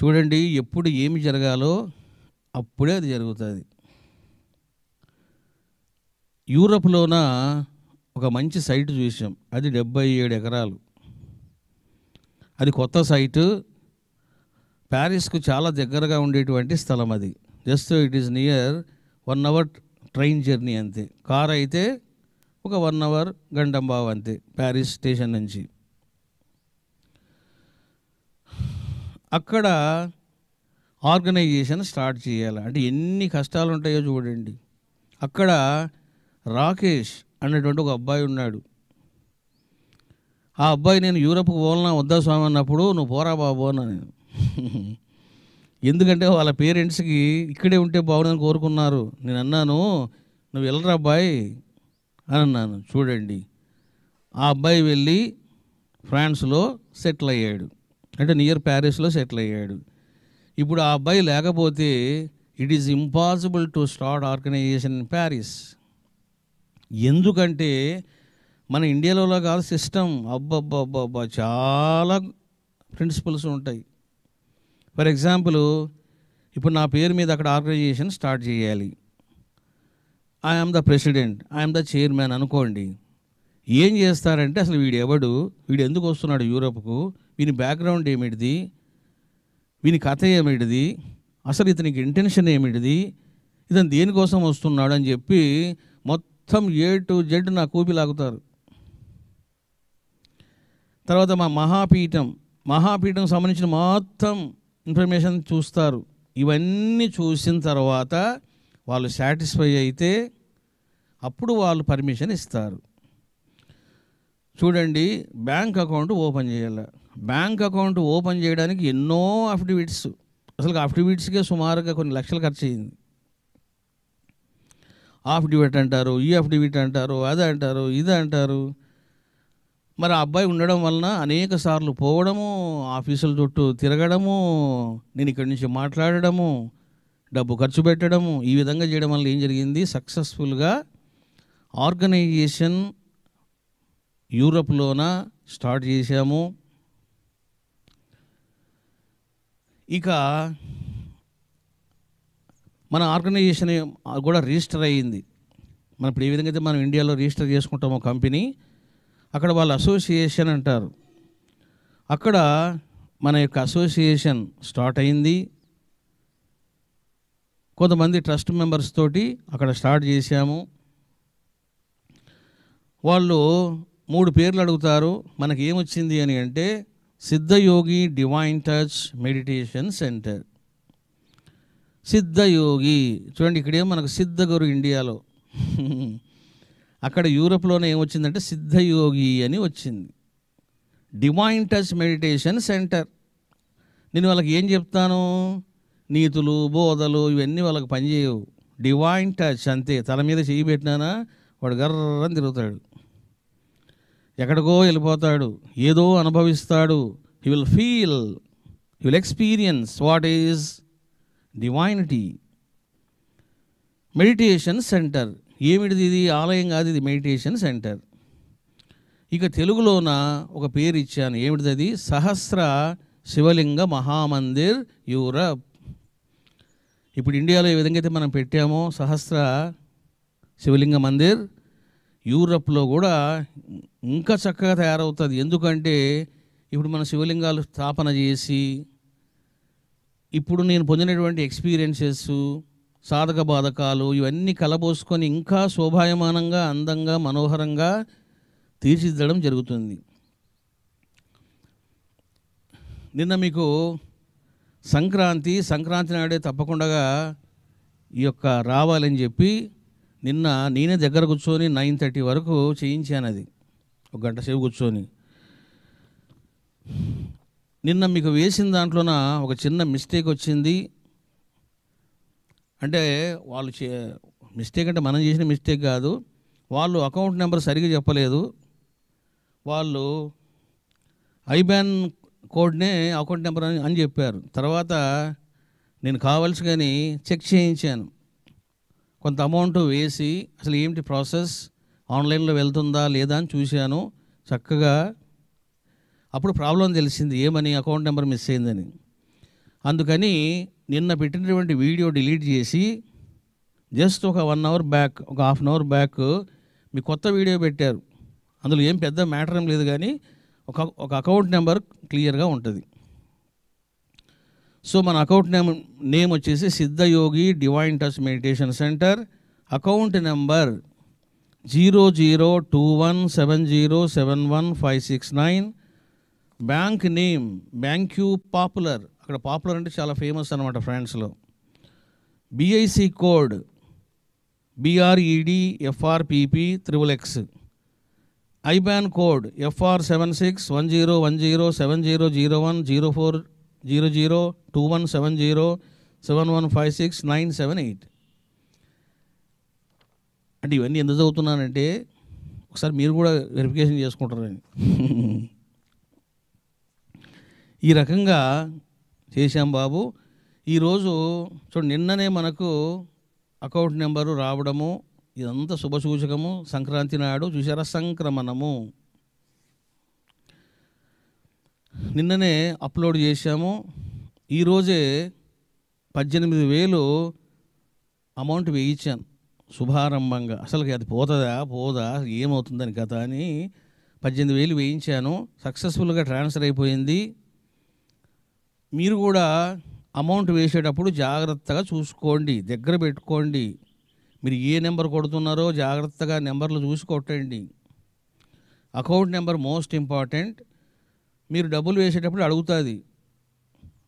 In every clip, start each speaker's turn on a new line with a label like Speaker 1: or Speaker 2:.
Speaker 1: చూడండి ఎప్పుడు ఏమి జరగాలో అప్పుడే అది జరుగుతుంది యూరప్లోన ఒక మంచి సైట్ చూసాం అది డెబ్బై ఏడు ఎకరాలు అది కొత్త సైటు ప్యారిస్కు చాలా దగ్గరగా ఉండేటువంటి స్థలం అది just it is near one hour train journey అంతే కార్ అయితే ఒక వన్ అవర్ గంటంబావ్ అంతే ప్యారిస్ స్టేషన్ నుంచి అక్కడ ఆర్గనైజేషన్ స్టార్ట్ చేయాలి అంటే ఎన్ని కష్టాలు ఉంటాయో చూడండి అక్కడ రాకేష్ అనేటువంటి ఒక అబ్బాయి ఉన్నాడు ఆ అబ్బాయి నేను యూరప్కి పోవాలన్నా వద్దా స్వామి అన్నప్పుడు నువ్వు పోరా బాబు అన్నా నేను ఎందుకంటే వాళ్ళ పేరెంట్స్కి ఇక్కడే ఉంటే బాగుండదని కోరుకున్నారు నేను అన్నాను నువ్వు వెళ్ళరా అబ్బాయి అని అన్నాను చూడండి ఆ అబ్బాయి వెళ్ళి ఫ్రాన్స్లో సెటిల్ అయ్యాడు అంటే నియర్ ప్యారిస్లో సెటిల్ అయ్యాడు ఇప్పుడు ఆ అబ్బాయి లేకపోతే it is impossible to start organization in Paris ఎందుకంటే మన ఇండియాలో కాదు సిస్టమ్ అబ్బబ్బబ్బబ్బా చాలా ప్రిన్సిపల్స్ ఉంటాయి ఫర్ ఎగ్జాంపుల్ ఇప్పుడు నా పేరు మీద అక్కడ ఆర్గనైజేషన్ స్టార్ట్ చేయాలి I'm the president I'm the chairman అనుకోండి ఏం చేస్తారంటే అసలు వీడు ఎవడు వీడు ఎందుకు వస్తున్నాడు యూరోప్కు వీని బ్యాక్గ్రౌండ్ ఏమిటిది వీని కథ ఏమిటిది అసలు ఇతనికి ఇంటెన్షన్ ఏమిటిది ఇతను దేనికోసం వస్తున్నాడు అని చెప్పి మొత్తం ఏ టు జెడ్ నా కూపి లాగుతారు తర్వాత మా మహాపీఠం మహాపీఠం సంబంధించిన మొత్తం ఇన్ఫర్మేషన్ చూస్తారు ఇవన్నీ చూసిన తర్వాత వాళ్ళు సాటిస్ఫై అయితే అప్పుడు వాళ్ళు పర్మిషన్ ఇస్తారు చూడండి బ్యాంక్ అకౌంట్ ఓపెన్ చేయాలి బ్యాంక్ అకౌంట్ ఓపెన్ చేయడానికి ఎన్నో అఫిడవిట్స్ అసలు అఫిడవిట్స్కే సుమారుగా కొన్ని లక్షలు ఖర్చు అయింది అఫిడవిట్ అంటారు ఈ అఫిడవిట్ అంటారు అది అంటారు ఇది అంటారు మరి ఆ అబ్బాయి ఉండడం వలన అనేక సార్లు పోవడము ఆఫీసుల చుట్టూ తిరగడము నేను ఇక్కడి నుంచి మాట్లాడడము డబ్బు ఖర్చు పెట్టడము ఈ విధంగా చేయడం వల్ల ఏం జరిగింది సక్సెస్ఫుల్గా ఆర్గనైజేషన్ యూరప్లోన స్టార్ట్ చేశాము ఇక మన ఆర్గనైజేషన్ కూడా రిజిస్టర్ అయ్యింది మనం ఇప్పుడు ఏ విధంగా అయితే మనం ఇండియాలో రిజిస్టర్ చేసుకుంటామో కంపెనీ అక్కడ వాళ్ళ అసోసియేషన్ అంటారు అక్కడ మన యొక్క అసోసియేషన్ స్టార్ట్ అయింది కొంతమంది ట్రస్ట్ మెంబర్స్ తోటి అక్కడ స్టార్ట్ చేశాము వాళ్ళు మూడు పేర్లు అడుగుతారు మనకి ఏమొచ్చింది అని అంటే Siddhayogi Divine Touch Meditation Centre Siddhayogi చూడండి ఇక్కడేమో మనకు సిద్ధగురు ఇండియాలో అక్కడ యూరప్లోనే ఏమొచ్చిందంటే సిద్ధయోగి అని వచ్చింది డివైన్ టచ్ మెడిటేషన్ సెంటర్ నేను వాళ్ళకి ఏం చెప్తాను నీతులు బోధలు ఇవన్నీ వాళ్ళకి పనిచేయవు డివైన్ టచ్ అంతే తల మీద చేయి పెట్టినానా వాడు గర్రం తిరుగుతాడు ఎక్కడికో వెళ్ళిపోతాడు ఏదో అనుభవిస్తాడు he will feel he will experience what is divinity meditation centre ఏమిటిది ఇది ఆలయం కాదు ఇది మెడిటేషన్ సెంటర్ ఇక తెలుగులోన ఒక పేరు ఇచ్చాను ఏమిటిది అది సహస్ర శివలింగ మహామందిర్ యూరప్ ఇప్పుడు ఇండియాలో ఏ విధంగా అయితే మనం పెట్టామో సహస్ర శివలింగ మందిర్ యూరప్లో కూడా ఇంకా చక్కగా తయారవుతుంది ఎందుకంటే ఇప్పుడు మన శివలింగాలు స్థాపన చేసి ఇప్పుడు నేను పొందినటువంటి ఎక్స్పీరియన్సెస్ సాధక బాధకాలు ఇవన్నీ కలబోసుకొని ఇంకా శోభాయమానంగా అందంగా మనోహరంగా తీర్చిదిద్దడం జరుగుతుంది నిన్న మీకు సంక్రాంతి సంక్రాంతి నాడే తప్పకుండా ఈ యొక్క రావాలని చెప్పి నిన్న నేనే దగ్గర కూర్చొని నైన్ థర్టీ వరకు చేయించాను అది ఒక గంట సేపు కూర్చొని నిన్న మీకు వేసిన దాంట్లోన ఒక చిన్న మిస్టేక్ వచ్చింది అంటే వాళ్ళు చే మిస్టేక్ అంటే మనం చేసిన మిస్టేక్ కాదు వాళ్ళు అకౌంట్ నెంబర్ సరిగ్గా చెప్పలేదు వాళ్ళు ఐబ్యాన్ కోడ్నే అకౌంట్ నెంబర్ అని చెప్పారు తర్వాత నేను కావాల్సి కానీ చెక్ చేయించాను కొంత అమౌంట్ వేసి అసలు ఏమిటి ప్రాసెస్ ఆన్లైన్లో వెళ్తుందా లేదా అని చూశాను చక్కగా అప్పుడు ప్రాబ్లం తెలిసింది ఏమని అకౌంట్ నెంబర్ మిస్ అయిందని అందుకని నిన్న పెట్టినటువంటి వీడియో డిలీట్ చేసి జస్ట్ ఒక వన్ అవర్ బ్యాక్ ఒక హాఫ్ అన్ అవర్ బ్యాక్ మీ కొత్త వీడియో పెట్టారు అందులో ఏం పెద్ద మ్యాటర్ ఏం లేదు కానీ ఒక ఒక అకౌంట్ నెంబర్ క్లియర్గా ఉంటుంది సో మన అకౌంట్ నేమ్ నేమ్ వచ్చేసి Siddhayogi Divine Touch Meditation Centre account number zero zero two one seven zero seven one five six nine bank name Banque Populaire అక్కడ పాపులర్ అంటే చాలా ఫేమస్ అనమాట ఫ్రెండ్స్లో BIC code BRED FRPP triple X IBAN code FR seven six one zero one zero seven zero zero one zero four zero zero two one seven zero seven one five six nine seven eight అంటే ఇవన్నీ ఎందుకు చదువుతున్నానంటే ఒకసారి మీరు కూడా verification చేసుకుంటారని ఈ రకంగా చేశాం బాబు ఈరోజు చూడండి నిన్ననే మనకు అకౌంట్ నెంబరు రావడము ఇదంతా శుభసూచకము సంక్రాంతి నాడు చూసారా సంక్రమణము నిన్ననే అప్లోడ్ చేశాము ఈరోజే పద్దెనిమిది వేలు అమౌంట్ వేయించాను శుభారంభంగా అసలుకి అది పోతుందా పోదా ఏమవుతుందని కథ అని పద్దెనిమిది వేలు వేయించాను సక్సెస్ఫుల్గా ట్రాన్స్ఫర్ అయిపోయింది మీరు కూడా అమౌంట్ వేసేటప్పుడు జాగ్రత్తగా చూసుకోండి దగ్గర పెట్టుకోండి మీరు ఏ నెంబర్ కొడుతున్నారో జాగ్రత్తగా నెంబర్లు చూసి కొట్టండి అకౌంట్ నెంబర్ మోస్ట్ ఇంపార్టెంట్ మీరు డబ్బులు వేసేటప్పుడు అడుగుతుంది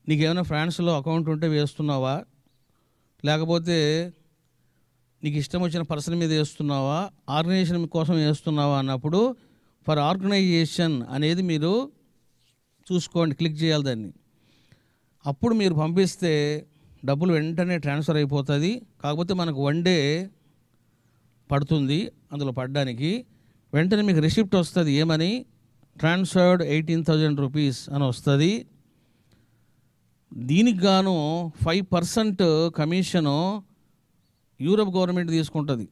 Speaker 1: నీకేమైనా ఫ్రాన్స్లో అకౌంట్ ఉంటే వేస్తున్నావా లేకపోతే నీకు ఇష్టం వచ్చిన పర్సన్ మీద వేస్తున్నావా ఆర్గనైజేషన్ కోసం వేస్తున్నావా అన్నప్పుడు ఫర్ ఆర్గనైజేషన్ అనేది మీరు చూసుకోండి క్లిక్ చేయాలి దాన్ని అప్పుడు మీరు పంపిస్తే డబ్బులు వెంటనే ట్రాన్స్ఫర్ అయిపోతుంది కాకపోతే మనకు వన్ డే పడుతుంది అందులో పడడానికి వెంటనే మీకు రిసిప్ట్ వస్తుంది ఏమని ట్రాన్స్ఫర్డ్ ఎయిటీన్ థౌజండ్ రూపీస్ అని వస్తుంది దీనికి గాను five percent commission Europe government తీసుకుంటుంది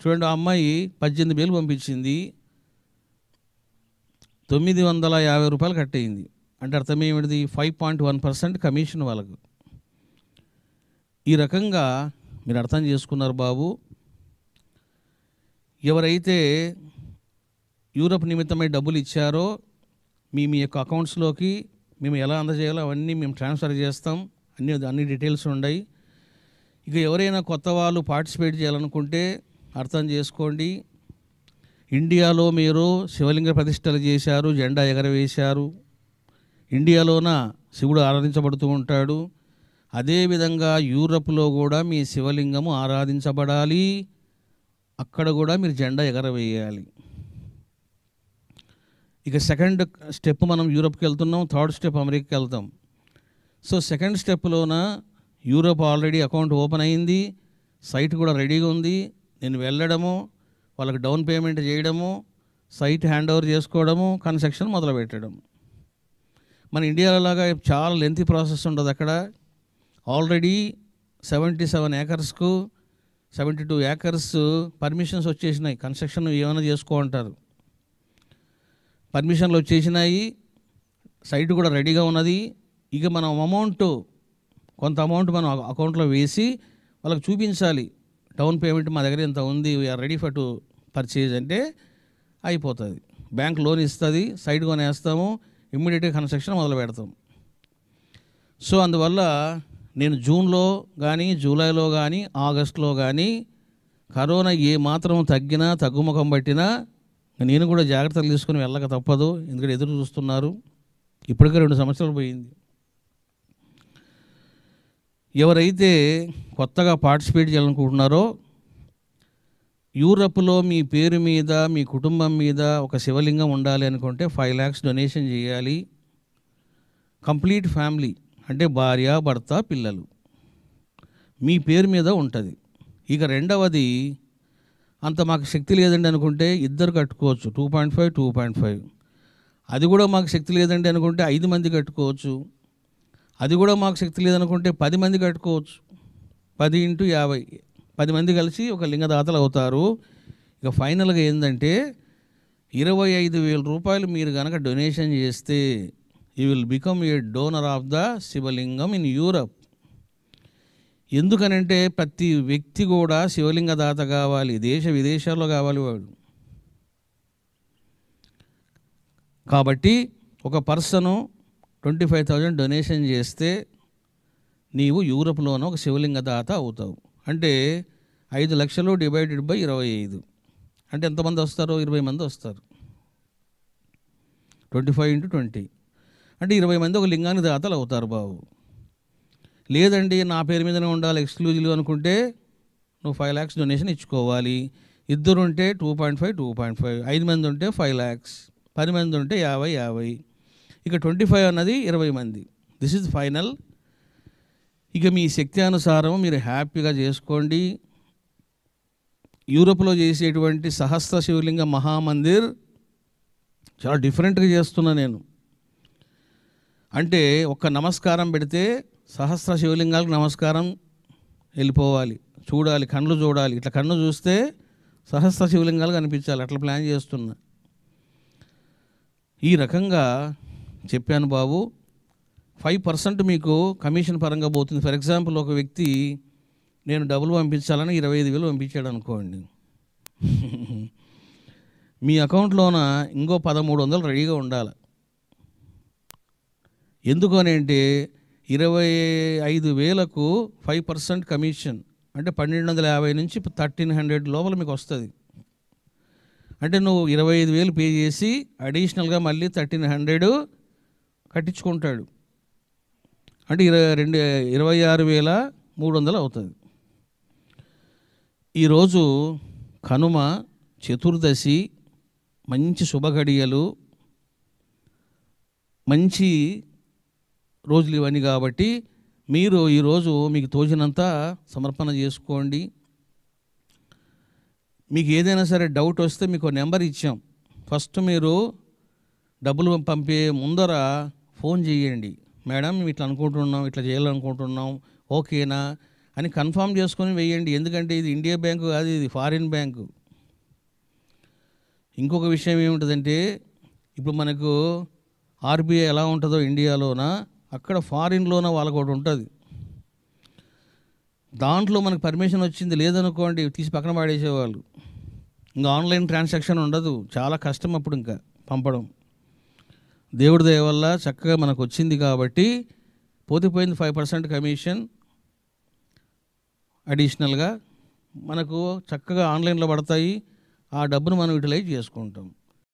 Speaker 1: చూడండి ఆ అమ్మాయి పద్దెనిమిది వేలు పంపించింది తొమ్మిది వందల యాభై రూపాయలు కట్టేయింది అంటే అర్థం ఏమిటిది five point one percent commission వాళ్ళకు ఈ రకంగా మీరు అర్థం చేసుకున్నారు బాబు ఎవరైతే యూరప్ నిమిత్తమై డబ్బులు ఇచ్చారో మీ మీ యొక్క అకౌంట్స్లోకి మేము ఎలా అందజేయాలో అవన్నీ మేము ట్రాన్స్ఫర్ చేస్తాం అన్ని అన్ని డీటెయిల్స్ ఉన్నాయి ఇక ఎవరైనా కొత్త వాళ్ళు పార్టిసిపేట్ చేయాలనుకుంటే అర్థం చేసుకోండి ఇండియాలో మీరు శివలింగ ప్రతిష్టలు చేశారు జెండా ఎగరవేశారు ఇండియాలోన శివుడు ఆరాధించబడుతూ ఉంటాడు అదేవిధంగా యూరప్లో కూడా మీ శివలింగము ఆరాధించబడాలి అక్కడ కూడా మీరు జెండా ఎగరవేయాలి ఇక సెకండ్ స్టెప్ మనం యూరోప్కి వెళ్తున్నాం థర్డ్ స్టెప్ అమెరికాకి వెళ్తాం సో సెకండ్ స్టెప్లోన యూరోప్ ఆల్రెడీ అకౌంట్ ఓపెన్ అయింది సైట్ కూడా రెడీగా ఉంది నేను వెళ్ళడము వాళ్ళకి డౌన్ పేమెంట్ చేయడము సైట్ హ్యాండ్ ఓవర్ చేసుకోవడము కన్స్ట్రక్షన్ మొదలు పెట్టడం మన లాగా చాలా లెంతి ప్రాసెస్ ఉండదు అక్కడ ఆల్రెడీ సెవెంటీ సెవెన్ ఏకర్స్కు సెవెంటీ టూ ఏకర్స్ పర్మిషన్స్ వచ్చేసినాయి కన్స్ట్రక్షన్ ఏమైనా చేసుకో అంటారు పర్మిషన్లు వచ్చేసినాయి సైట్ కూడా రెడీగా ఉన్నది ఇక మనం అమౌంట్ కొంత అమౌంట్ మనం అకౌంట్లో వేసి వాళ్ళకి చూపించాలి డౌన్ పేమెంట్ మా దగ్గర ఇంత ఉంది we're ready for to purchase అంటే అయిపోతుంది బ్యాంక్ లోన్ ఇస్తుంది సైడ్ కొనేస్తాము ఇమ్మీడియట్గా కన్స్ట్రక్షన్ మొదలు పెడతాం సో అందువల్ల నేను జూన్లో కానీ జూలైలో కానీ ఆగస్ట్లో కానీ కరోనా ఏ మాత్రం తగ్గినా తగ్గుముఖం పట్టినా నేను కూడా జాగ్రత్తలు తీసుకుని వెళ్ళక తప్పదు ఎందుకంటే ఎదురు చూస్తున్నారు ఇప్పటికే రెండు సంవత్సరాలు పోయింది ఎవరైతే కొత్తగా పార్టిసిపేట్ చేయాలనుకుంటున్నారో యూరప్లో మీ పేరు మీద మీ కుటుంబం మీద ఒక శివలింగం ఉండాలి అనుకుంటే ఫైవ్ ల్యాక్స్ డొనేషన్ చేయాలి కంప్లీట్ ఫ్యామిలీ అంటే భార్య భర్త పిల్లలు మీ పేరు మీద ఉంటుంది ఇక రెండవది అంత మాకు శక్తి లేదండి అనుకుంటే ఇద్దరు కట్టుకోవచ్చు two point five two point five అది కూడా మాకు శక్తి లేదండి అనుకుంటే ఐదు మంది కట్టుకోవచ్చు అది కూడా మాకు శక్తి లేదనుకుంటే పది మంది కట్టుకోవచ్చు పది ఇంటూ యాభై పది మంది కలిసి ఒక లింగదాతలు అవుతారు ఇక ఫైనల్గా ఏంటంటే ఇరవై ఐదు వేల రూపాయలు మీరు కనుక డొనేషన్ చేస్తే you will become a donor of the Shivalingam in Europe ఎందుకనంటే ప్రతి వ్యక్తి కూడా శివలింగ దాత కావాలి దేశ విదేశాల్లో కావాలి వాడు కాబట్టి ఒక person twenty five thousand donation చేస్తే నీవు యూరప్లోనూ ఒక శివలింగ దాత అవుతావు అంటే ఐదు లక్షలు డివైడెడ్ బై ఇరవై ఐదు అంటే ఎంతమంది వస్తారు ఇరవై మంది వస్తారు ట్వంటీ ఫైవ్ ఇంటూ ట్వంటీ అంటే ఇరవై మంది ఒక లింగాన్ని దాతలు అవుతారు బాబు లేదండి నా పేరు మీదనే ఉండాలి ఎక్స్క్లూజివ్ అనుకుంటే నువ్వు ఫైవ్ ల్యాక్స్ డొనేషన్ ఇచ్చుకోవాలి ఇద్దరు ఉంటే two point five two point five ఐదు మంది ఉంటే ఫైవ్ ల్యాక్స్ పది మంది ఉంటే యాభై యాభై ఇక ట్వంటీ ఫైవ్ అన్నది ఇరవై మంది దిస్ ఇస్ ఫైనల్ ఇక మీ శక్తి అనుసారం మీరు హ్యాపీగా చేసుకోండి యూరోప్లో చేసేటువంటి సహస్ర శివలింగ మహామందిర్ చాలా డిఫరెంట్గా చేస్తున్నా నేను అంటే ఒక్క నమస్కారం పెడితే సహస్ర శివలింగాలకు నమస్కారం వెళ్ళిపోవాలి చూడాలి కళ్ళు చూడాలి ఇట్లా కన్ను చూస్తే సహస్ర శివలింగాలు కనిపించాలి అట్లా ప్లాన్ చేస్తున్నా ఈ రకంగా చెప్పాను బాబు ఫైవ్ పర్సెంట్ మీకు కమిషన్ పరంగా పోతుంది ఫర్ ఎగ్జాంపుల్ ఒక వ్యక్తి నేను డబ్బులు పంపించాలని ఇరవై ఐదు వేలు పంపించాడు అనుకోండి మీ అకౌంట్లోన ఇంకో పదమూడు వందలు రెడీగా ఉండాలి అంటే ఇరవై ఐదు వేలకు ఫైవ్ పర్సెంట్ కమిషన్ అంటే పన్నెండు వందల యాభై నుంచి థర్టీన్ హండ్రెడ్ లోపల మీకు వస్తుంది అంటే నువ్వు ఇరవై ఐదు వేలు పే చేసి అడిషనల్గా మళ్ళీ థర్టీన్ హండ్రెడ్ కట్టించుకుంటాడు అంటే ఇరవై రెండు ఇరవై ఆరు వేల మూడు వందలు అవుతుంది ఈరోజు కనుమ చతుర్దశి మంచి శుభఘడియలు మంచి రోజులు ఇవన్నీ కాబట్టి మీరు ఈరోజు మీకు తోచినంత సమర్పణ చేసుకోండి మీకు ఏదైనా సరే డౌట్ వస్తే మీకు నెంబర్ ఇచ్చాం ఫస్ట్ మీరు డబ్బులు పంపే ముందర ఫోన్ చేయండి మేడం ఇట్లా అనుకుంటున్నాం ఇట్లా చేయాలనుకుంటున్నాం ఓకేనా అని కన్ఫామ్ చేసుకొని వేయండి ఎందుకంటే ఇది ఇండియా బ్యాంకు కాదు ఇది ఫారిన్ బ్యాంకు ఇంకొక విషయం ఏముంటుందంటే ఇప్పుడు మనకు ఆర్బీఐ ఎలా ఉంటుందో ఇండియాలోన అక్కడ ఫారిన్లోన వాళ్ళకు ఒకటి ఉంటుంది దాంట్లో మనకు పర్మిషన్ వచ్చింది లేదనుకోండి తీసి పక్కన పాడేసేవాళ్ళు ఇంకా ఆన్లైన్ ట్రాన్సాక్షన్ ఉండదు చాలా కష్టం అప్పుడు ఇంకా పంపడం దేవుడి దయ వల్ల చక్కగా మనకు వచ్చింది కాబట్టి పోతిపోయింది ఫైవ్ పర్సెంట్ కమిషన్ అడిషనల్గా మనకు చక్కగా ఆన్లైన్లో పడతాయి ఆ డబ్బును మనం యూటిలైజ్ చేసుకుంటాం